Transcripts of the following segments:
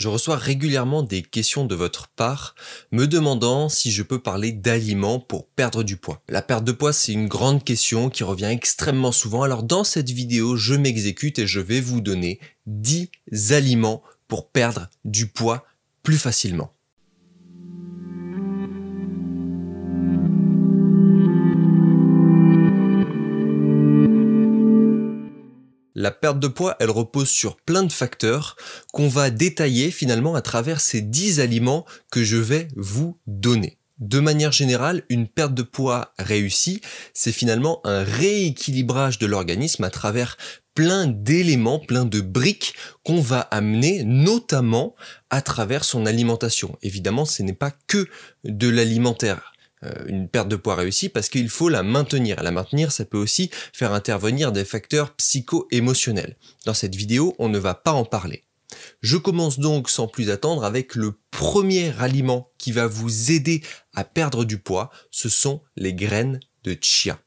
je reçois régulièrement des questions de votre part me demandant si je peux parler d'aliments pour perdre du poids. La perte de poids, c'est une grande question qui revient extrêmement souvent. Alors dans cette vidéo, je m'exécute et je vais vous donner 10 aliments pour perdre du poids plus facilement. La perte de poids, elle repose sur plein de facteurs qu'on va détailler finalement à travers ces 10 aliments que je vais vous donner. De manière générale, une perte de poids réussie, c'est finalement un rééquilibrage de l'organisme à travers plein d'éléments, plein de briques qu'on va amener notamment à travers son alimentation. Évidemment, ce n'est pas que de l'alimentaire euh, une perte de poids réussie parce qu'il faut la maintenir. La maintenir, ça peut aussi faire intervenir des facteurs psycho-émotionnels. Dans cette vidéo, on ne va pas en parler. Je commence donc sans plus attendre avec le premier aliment qui va vous aider à perdre du poids, ce sont les graines de chia.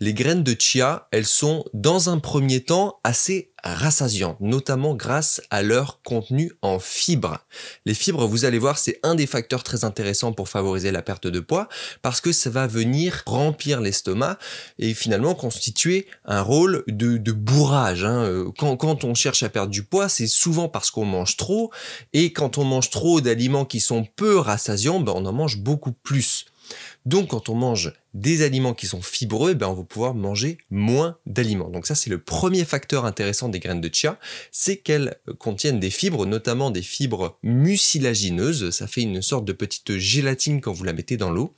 Les graines de chia, elles sont dans un premier temps assez rassasiantes, notamment grâce à leur contenu en fibres. Les fibres, vous allez voir, c'est un des facteurs très intéressants pour favoriser la perte de poids parce que ça va venir remplir l'estomac et finalement constituer un rôle de, bourrage. Hein. Euh, quand, on cherche à perdre du poids, c'est souvent parce qu'on mange trop et quand on mange trop d'aliments qui sont peu rassasiants, ben, on en mange beaucoup plus. Donc quand on mange des aliments qui sont fibreux, eh ben on va pouvoir manger moins d'aliments. Donc ça, c'est le premier facteur intéressant des graines de chia, c'est qu'elles euh, contiennent des fibres, notamment des fibres mucilagineuses. Ça fait une sorte de petite gélatine quand vous la mettez dans l'eau.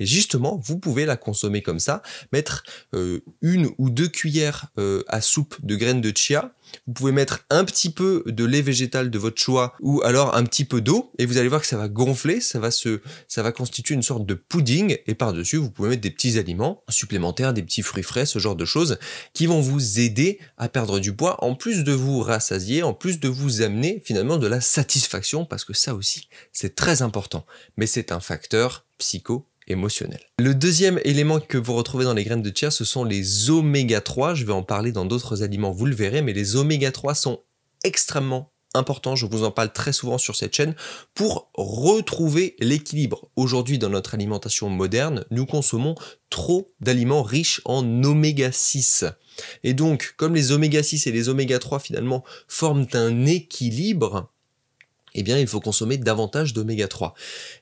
Et justement, vous pouvez la consommer comme ça, mettre euh, une ou deux cuillères euh, à soupe de graines de chia. Vous pouvez mettre un petit peu de lait végétal de votre choix ou alors un petit peu d'eau et vous allez voir que ça va gonfler, ça va se, ça va constituer une sorte de pudding et par-dessus vous pouvez mettre des petits aliments supplémentaires, des petits fruits frais, ce genre de choses qui vont vous aider à perdre du poids en plus de vous rassasier, en plus de vous amener finalement de la satisfaction parce que ça aussi c'est très important. Mais c'est un facteur psycho émotionnel. Le deuxième élément que vous retrouvez dans les graines de chia, ce sont les oméga 3. Je vais en parler dans d'autres aliments, vous le verrez, mais les oméga 3 sont extrêmement important, je vous en parle très souvent sur cette chaîne, pour retrouver l'équilibre. Aujourd'hui, dans notre alimentation moderne, nous consommons trop d'aliments riches en oméga 6. Et donc, comme les oméga 6 et les oméga 3 finalement forment un équilibre, eh bien, il faut consommer davantage d'oméga 3.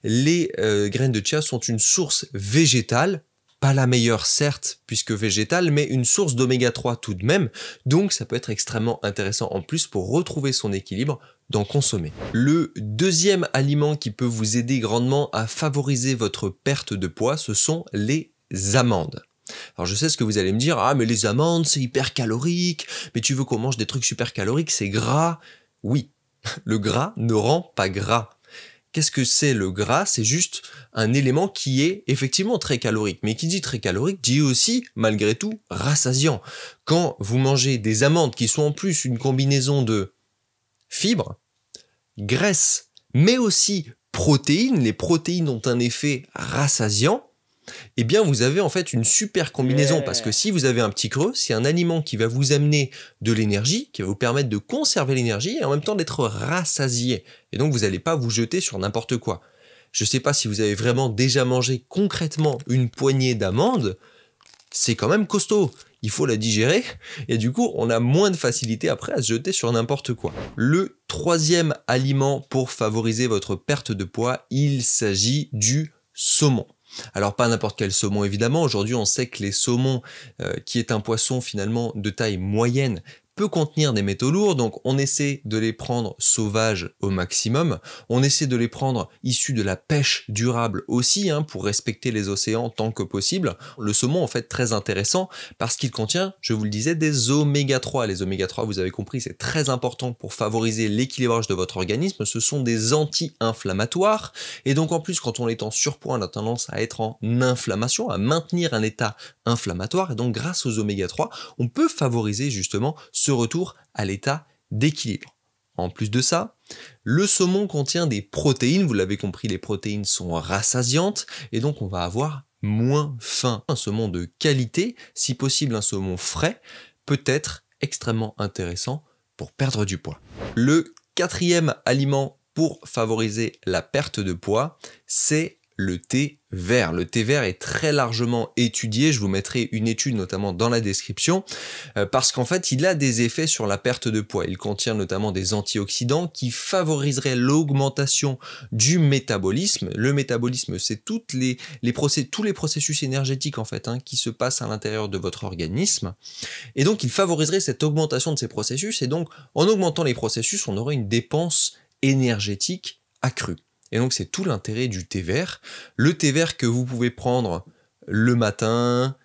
Les euh, graines de chia sont une source végétale pas la meilleure certes, puisque végétale, mais une source d'oméga 3 tout de même, donc ça peut être extrêmement intéressant en plus pour retrouver son équilibre d'en consommer. Le deuxième aliment qui peut vous aider grandement à favoriser votre perte de poids, ce sont les amandes. Alors je sais ce que vous allez me dire, ah mais les amandes c'est hyper calorique, mais tu veux qu'on mange des trucs super caloriques, c'est gras. Oui, le gras ne rend pas gras. Qu'est-ce que c'est le gras C'est juste un élément qui est effectivement très calorique. Mais qui dit très calorique dit aussi, malgré tout, rassasiant. Quand vous mangez des amandes qui sont en plus une combinaison de fibres, graisse, mais aussi protéines, les protéines ont un effet rassasiant, eh bien vous avez en fait une super combinaison parce que si vous avez un petit creux, c'est un aliment qui va vous amener de l'énergie, qui va vous permettre de conserver l'énergie et en même temps d'être rassasié. Et donc vous n'allez pas vous jeter sur n'importe quoi. Je ne sais pas si vous avez vraiment déjà mangé concrètement une poignée d'amandes, c'est quand même costaud. Il faut la digérer et du coup on a moins de facilité après à se jeter sur n'importe quoi. Le troisième aliment pour favoriser votre perte de poids, il s'agit du saumon. Alors pas n'importe quel saumon évidemment, aujourd'hui on sait que les saumons, euh, qui est un poisson finalement de taille moyenne, contenir des métaux lourds, donc on essaie de les prendre sauvages au maximum, on essaie de les prendre issus de la pêche durable aussi, hein, pour respecter les océans tant que possible. Le saumon en fait très intéressant parce qu'il contient, je vous le disais, des oméga 3. Les oméga 3, vous avez compris, c'est très important pour favoriser l'équilibrage de votre organisme, ce sont des anti-inflammatoires, et donc en plus quand on est en surpoids, on a tendance à être en inflammation, à maintenir un état inflammatoire. Et donc, grâce aux oméga 3, on peut favoriser justement ce retour à l'état d'équilibre. En plus de ça, le saumon contient des protéines, vous l'avez compris, les protéines sont rassasiantes, et donc on va avoir moins faim. Un saumon de qualité, si possible un saumon frais, peut être extrêmement intéressant pour perdre du poids. Le quatrième aliment pour favoriser la perte de poids, c'est le thé vert. Le thé vert est très largement étudié, je vous mettrai une étude notamment dans la description, euh, parce qu'en fait il a des effets sur la perte de poids. Il contient notamment des antioxydants qui favoriseraient l'augmentation du métabolisme. Le métabolisme, c'est toutes les, les tous les processus énergétiques en fait hein, qui se passent à l'intérieur de votre organisme. Et donc il favoriserait cette augmentation de ces processus, et donc en augmentant les processus, on aurait une dépense énergétique accrue. Et donc c'est tout l'intérêt du thé vert. Le thé vert que vous pouvez prendre le matin,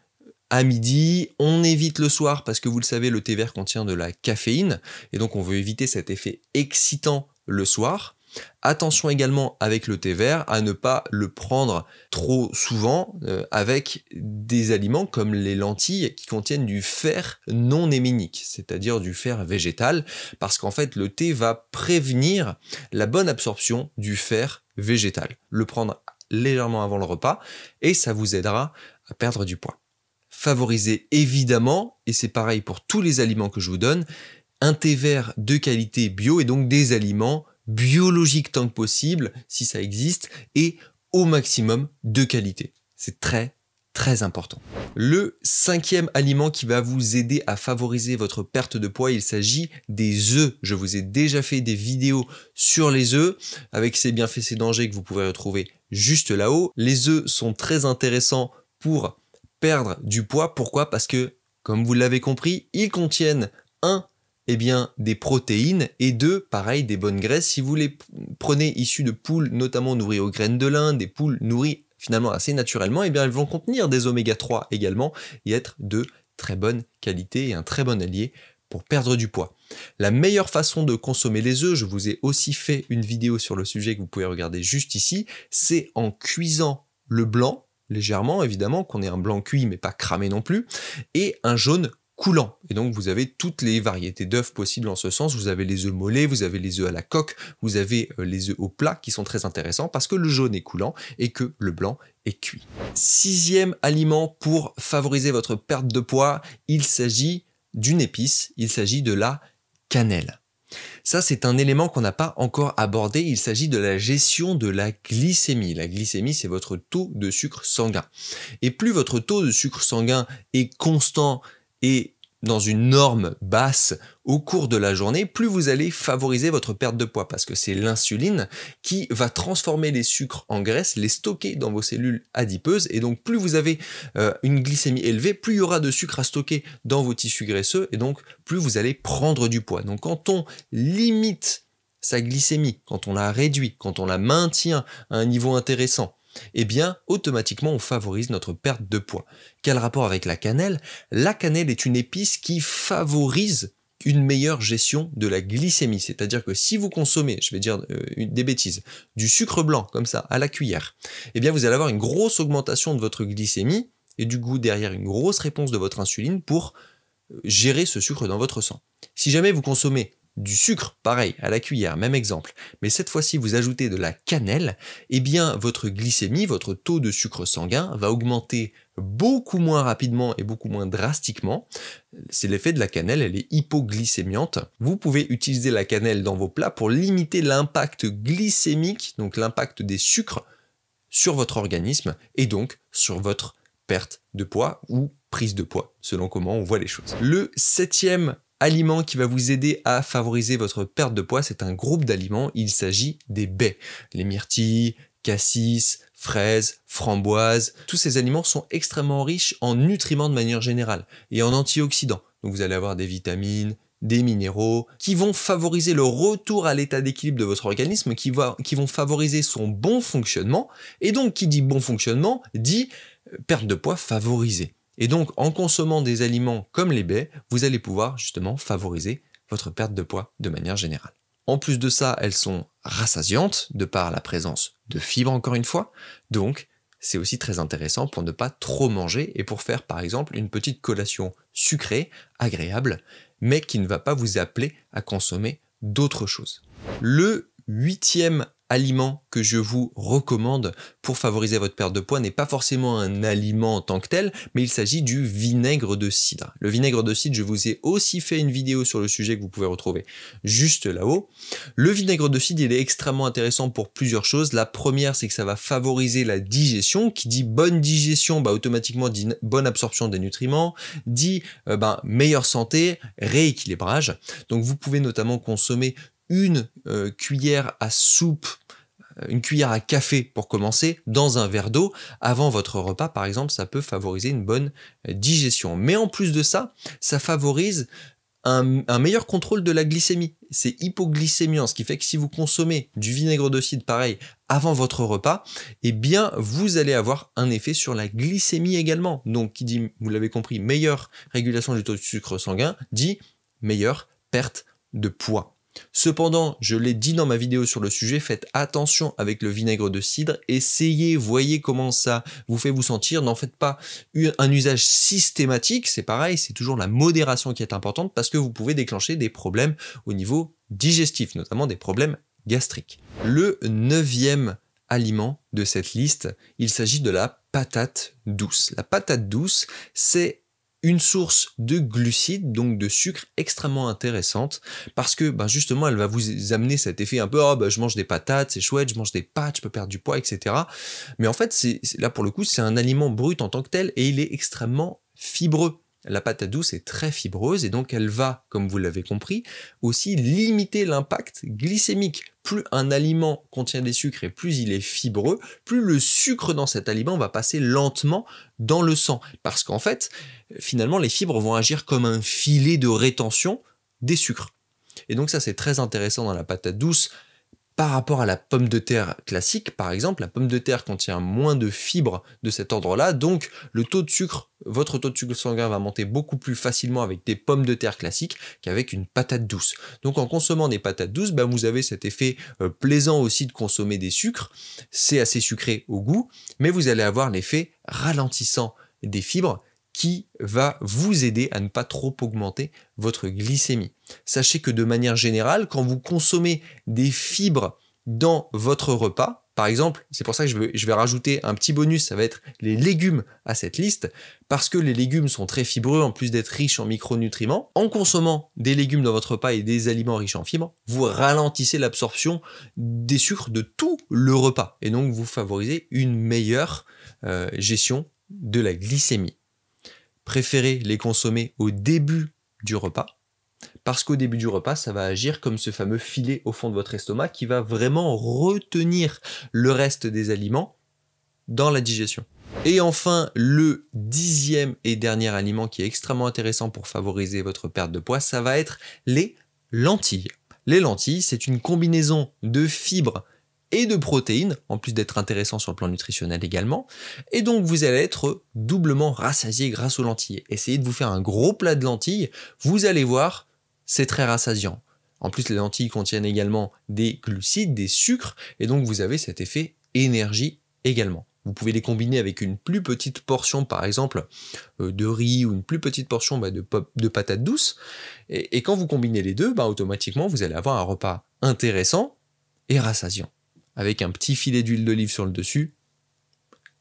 à midi, on évite le soir parce que vous le savez, le thé vert contient de la caféine. Et donc on veut éviter cet effet excitant le soir. Attention également avec le thé vert à ne pas le prendre trop souvent euh, avec des aliments comme les lentilles qui contiennent du fer non héminique, c'est-à-dire du fer végétal, parce qu'en fait le thé va prévenir la bonne absorption du fer végétal. Le prendre légèrement avant le repas et ça vous aidera à perdre du poids. Favorisez évidemment, et c'est pareil pour tous les aliments que je vous donne, un thé vert de qualité bio et donc des aliments biologique tant que possible, si ça existe, et au maximum de qualité. C'est très très important. Le cinquième aliment qui va vous aider à favoriser votre perte de poids, il s'agit des œufs. Je vous ai déjà fait des vidéos sur les œufs avec ses bienfaits, ses dangers que vous pouvez retrouver juste là-haut. Les œufs sont très intéressants pour perdre du poids. Pourquoi Parce que, comme vous l'avez compris, ils contiennent un eh bien, des protéines et deux, pareil, des bonnes graisses. Si vous les prenez issues de poules, notamment nourries aux graines de lin, des poules nourries finalement assez naturellement, eh bien, elles vont contenir des oméga 3 également et être de très bonne qualité et un très bon allié pour perdre du poids. La meilleure façon de consommer les œufs, je vous ai aussi fait une vidéo sur le sujet que vous pouvez regarder juste ici, c'est en cuisant le blanc légèrement évidemment qu'on ait un blanc cuit mais pas cramé non plus et un jaune coulant. Et donc vous avez toutes les variétés d'œufs possibles en ce sens. Vous avez les œufs mollets, vous avez les œufs à la coque, vous avez euh, les œufs au plat qui sont très intéressants parce que le jaune est coulant et que le blanc est cuit. Sixième aliment pour favoriser votre perte de poids, il s'agit d'une épice, il s'agit de la cannelle. Ça, c'est un élément qu'on n'a pas encore abordé. Il s'agit de la gestion de la glycémie. La glycémie, c'est votre taux de sucre sanguin. Et plus votre taux de sucre sanguin est constant et dans une norme basse au cours de la journée, plus vous allez favoriser votre perte de poids parce que c'est l'insuline qui va transformer les sucres en graisse, les stocker dans vos cellules adipeuses et donc plus vous avez euh, une glycémie élevée, plus il y aura de sucre à stocker dans vos tissus graisseux et donc plus vous allez prendre du poids. Donc quand on limite sa glycémie, quand on la réduit, quand on la maintient à un niveau intéressant, eh bien, automatiquement, on favorise notre perte de poids. Quel rapport avec la cannelle La cannelle est une épice qui favorise une meilleure gestion de la glycémie. C'est-à-dire que si vous consommez, je vais dire euh, des bêtises, du sucre blanc comme ça à la cuillère, eh bien vous allez avoir une grosse augmentation de votre glycémie et du goût derrière une grosse réponse de votre insuline pour euh, gérer ce sucre dans votre sang. Si jamais vous consommez du sucre, pareil, à la cuillère, même exemple. Mais cette fois-ci, vous ajoutez de la cannelle, et eh bien, votre glycémie, votre taux de sucre sanguin va augmenter beaucoup moins rapidement et beaucoup moins drastiquement. C'est l'effet de la cannelle, elle est hypoglycémiante. Vous pouvez utiliser la cannelle dans vos plats pour limiter l'impact glycémique, donc l'impact des sucres, sur votre organisme et donc sur votre perte de poids ou prise de poids, selon comment on voit les choses. Le septième aliment qui va vous aider à favoriser votre perte de poids, c'est un groupe d'aliments, il s'agit des baies. Les myrtilles, cassis, fraises, framboises, tous ces aliments sont extrêmement riches en nutriments de manière générale et en antioxydants. Donc vous allez avoir des vitamines, des minéraux, qui vont favoriser le retour à l'état d'équilibre de votre organisme, qui, qui vont favoriser son bon fonctionnement, et donc qui dit bon fonctionnement dit euh, perte de poids favorisée. Et donc, en consommant des aliments comme les baies, vous allez pouvoir justement favoriser votre perte de poids de manière générale. En plus de ça, elles sont rassasiantes de par la présence de fibres encore une fois, donc c'est aussi très intéressant pour ne pas trop manger et pour faire par exemple une petite collation sucrée, agréable, mais qui ne va pas vous appeler à consommer d'autres choses. Le huitième aliment que je vous recommande pour favoriser votre perte de poids n'est pas forcément un aliment en tant que tel, mais il s'agit du vinaigre de cidre. Le vinaigre de cidre, je vous ai aussi fait une vidéo sur le sujet que vous pouvez retrouver juste là-haut. Le vinaigre de cidre, il est extrêmement intéressant pour plusieurs choses. La première, c'est que ça va favoriser la digestion. Qui dit bonne digestion, bah, automatiquement dit bonne absorption des nutriments, dit euh, bah, meilleure santé, rééquilibrage. Donc vous pouvez notamment consommer une euh, cuillère à soupe une cuillère à café pour commencer dans un verre d'eau avant votre repas par exemple, ça peut favoriser une bonne euh, digestion. Mais en plus de ça, ça favorise un, meilleur contrôle de la glycémie. C'est hypoglycémiant, ce qui fait que si vous consommez du vinaigre de cidre pareil avant votre repas, eh bien vous allez avoir un effet sur la glycémie également. Donc qui dit, vous l'avez compris, meilleure régulation du taux de sucre sanguin dit meilleure perte de poids. Cependant, je l'ai dit dans ma vidéo sur le sujet, faites attention avec le vinaigre de cidre, essayez, voyez comment ça vous fait vous sentir, n'en faites pas un usage systématique, c'est pareil, c'est toujours la modération qui est importante parce que vous pouvez déclencher des problèmes au niveau digestif, notamment des problèmes gastriques. Le neuvième aliment de cette liste, il s'agit de la patate douce. La patate douce, c'est une source de glucides, donc de sucre extrêmement intéressante, parce que ben justement elle va vous amener cet effet un peu oh, bah, je mange des patates, c'est chouette, je mange des pâtes, je peux perdre du poids, etc. Mais en fait, c'est là pour le coup, c'est un aliment brut en tant que tel et il est extrêmement fibreux. La pâte à douce est très fibreuse et donc elle va, comme vous l'avez compris, aussi limiter l'impact glycémique. Plus un aliment contient des sucres et plus il est fibreux, plus le sucre dans cet aliment va passer lentement dans le sang. Parce qu'en fait, finalement, les fibres vont agir comme un filet de rétention des sucres. Et donc ça, c'est très intéressant dans la pâte à douce par rapport à la pomme de terre classique, par exemple, la pomme de terre contient moins de fibres de cet ordre-là, donc le taux de sucre, votre taux de sucre sanguin va monter beaucoup plus facilement avec des pommes de terre classiques qu'avec une patate douce. Donc en consommant des patates douces, ben, vous avez cet effet euh, plaisant aussi de consommer des sucres, c'est assez sucré au goût, mais vous allez avoir l'effet ralentissant des fibres qui va vous aider à ne pas trop augmenter votre glycémie. Sachez que de manière générale, quand vous consommez des fibres dans votre repas, par exemple, c'est pour ça que je vais, rajouter un petit bonus, ça va être les légumes à cette liste, parce que les légumes sont très fibreux, en plus d'être riches en micronutriments. En consommant des légumes dans votre repas et des aliments riches en fibres, vous ralentissez l'absorption des sucres de tout le repas, et donc vous favorisez une meilleure euh, gestion de la glycémie préférez les consommer au début du repas, parce qu'au début du repas, ça va agir comme ce fameux filet au fond de votre estomac qui va vraiment retenir le reste des aliments dans la digestion. Et enfin, le dixième et dernier aliment qui est extrêmement intéressant pour favoriser votre perte de poids, ça va être les lentilles. Les lentilles, c'est une combinaison de fibres et de protéines, en plus d'être intéressant sur le plan nutritionnel également. Et donc vous allez être doublement rassasié grâce aux lentilles. Essayez de vous faire un gros plat de lentilles, vous allez voir, c'est très rassasiant. En plus, les lentilles contiennent également des glucides, des sucres, et donc vous avez cet effet énergie également. Vous pouvez les combiner avec une plus petite portion, par exemple, euh, de riz ou une plus petite portion bah, de, patates douces. Et, quand vous combinez les deux, bah, automatiquement, vous allez avoir un repas intéressant et rassasiant avec un petit filet d'huile d'olive sur le dessus.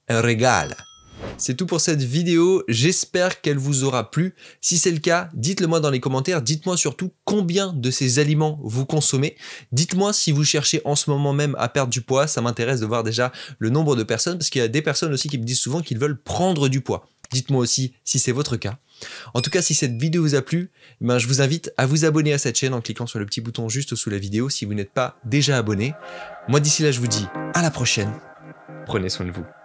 Un régal c'est tout pour cette vidéo, j'espère qu'elle vous aura plu. Si c'est le cas, dites-le moi dans les commentaires, dites-moi surtout combien de ces aliments vous consommez. Dites-moi si vous cherchez en ce moment même à perdre du poids, ça m'intéresse de voir déjà le nombre de personnes, parce qu'il y a des personnes aussi qui me disent souvent qu'ils veulent prendre du poids. Dites-moi aussi si c'est votre cas. En tout cas, si cette vidéo vous a plu, eh ben, je vous invite à vous abonner à cette chaîne en cliquant sur le petit bouton juste sous la vidéo si vous n'êtes pas déjà abonné. Moi d'ici là, je vous dis à la prochaine. Prenez soin de vous.